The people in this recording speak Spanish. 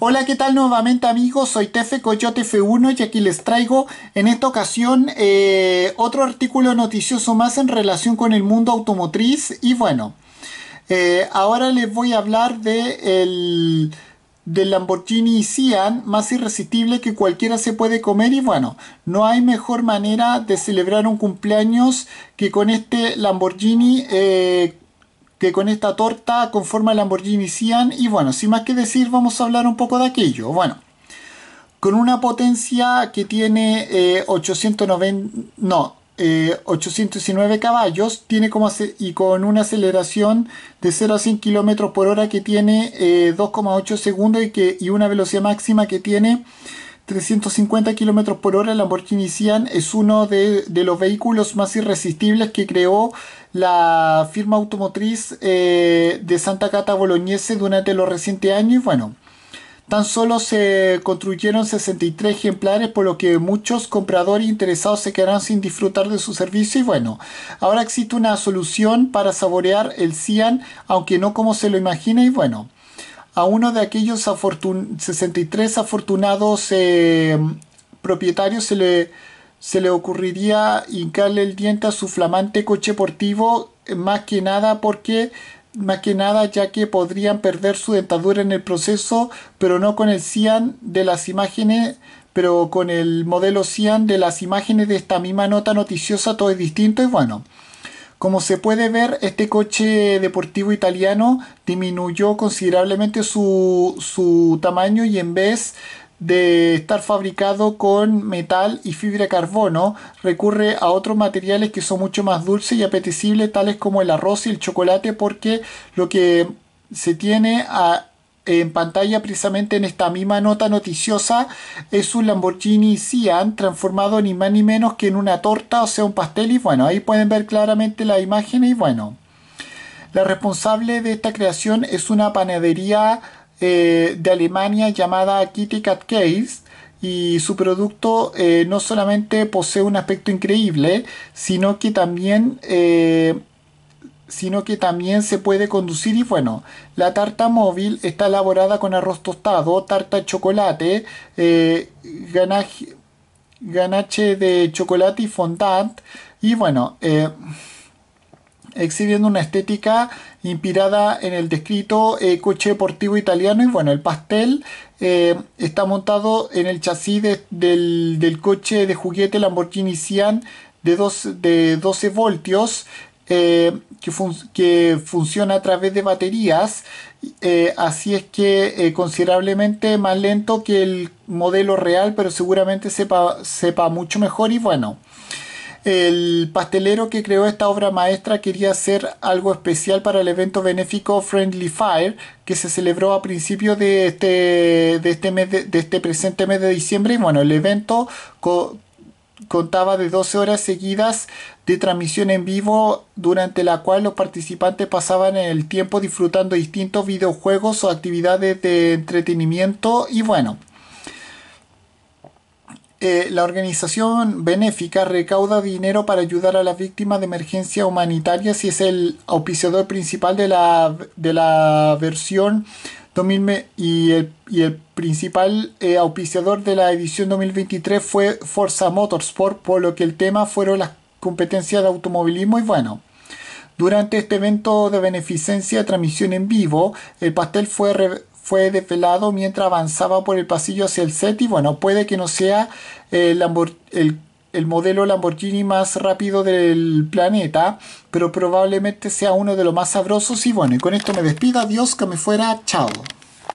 Hola, ¿qué tal nuevamente amigos? Soy Tefe Coyote F1 y aquí les traigo en esta ocasión eh, otro artículo noticioso más en relación con el mundo automotriz y bueno, eh, ahora les voy a hablar de el, del Lamborghini Sian más irresistible que cualquiera se puede comer y bueno, no hay mejor manera de celebrar un cumpleaños que con este Lamborghini eh, que con esta torta conforma el Lamborghini Cian y bueno, sin más que decir vamos a hablar un poco de aquello. Bueno, con una potencia que tiene 890, eh, no, 819 eh, caballos tiene como y con una aceleración de 0 a 100 km por hora que tiene 2,8 eh, segundos y, que, y una velocidad máxima que tiene 350 km por hora, el Lamborghini Cian es uno de, los vehículos más irresistibles que creó la firma automotriz eh, de Santa Cata Bolognese durante los recientes años. Y bueno, tan solo se construyeron 63 ejemplares, por lo que muchos compradores interesados se quedaron sin disfrutar de su servicio. Y bueno, ahora existe una solución para saborear el Cian, aunque no como se lo imagina. Y bueno a uno de aquellos 63 afortunados eh, propietarios se le, se le ocurriría hincarle el diente a su flamante coche deportivo, más que nada porque más que nada ya que podrían perder su dentadura en el proceso, pero no con el cian de las imágenes, pero con el modelo cian de las imágenes de esta misma nota noticiosa todo es distinto y bueno. Como se puede ver, este coche deportivo italiano disminuyó considerablemente su, tamaño y en vez de estar fabricado con metal y fibra de carbono, recurre a otros materiales que son mucho más dulces y apetecibles, tales como el arroz y el chocolate, porque lo que se tiene a, en pantalla precisamente en esta misma nota noticiosa es un Lamborghini Sian transformado ni más ni menos que en una torta, o sea, un pastel y bueno, ahí pueden ver claramente la imagen y bueno. La responsable de esta creación es una panadería eh, de Alemania llamada Kitty Cat Case y su producto eh, no solamente posee un aspecto increíble, sino que también eh, sino que también se puede conducir y bueno, la tarta móvil está elaborada con arroz tostado, tarta chocolate, eh, ganache, de chocolate y fondant y bueno, eh, exhibiendo una estética inspirada en el descrito eh, coche deportivo italiano y bueno, el pastel está montado en el chasis del, coche de juguete Lamborghini Sian de, de 12 voltios eh, que, funciona a través de baterías, eh, así es que eh, considerablemente más lento que el modelo real, pero seguramente sepa, mucho mejor y bueno. El pastelero que creó esta obra maestra quería hacer algo especial para el evento benéfico Friendly Fire que se celebró a principios de este, de este, mes de, este presente mes de diciembre. Y bueno, el evento contaba de 12 horas seguidas de transmisión en vivo durante la cual los participantes pasaban el tiempo disfrutando distintos videojuegos o actividades de entretenimiento y bueno. Eh, la organización benéfica recauda dinero para ayudar a las víctimas de emergencia humanitaria si es el auspiciador principal de la, de la versión 2000 y, el, y el principal eh, auspiciador de la edición 2023 fue Forza Motorsport, por lo que el tema fueron las competencias de automovilismo y bueno. Durante este evento de beneficencia de transmisión en vivo, el pastel fue, fue desvelado mientras avanzaba por el pasillo hacia el set y bueno, puede que no sea el el modelo Lamborghini más rápido del planeta, pero probablemente sea uno de los más sabrosos. Y bueno, y con esto me despido, adiós, que me fuera, chao.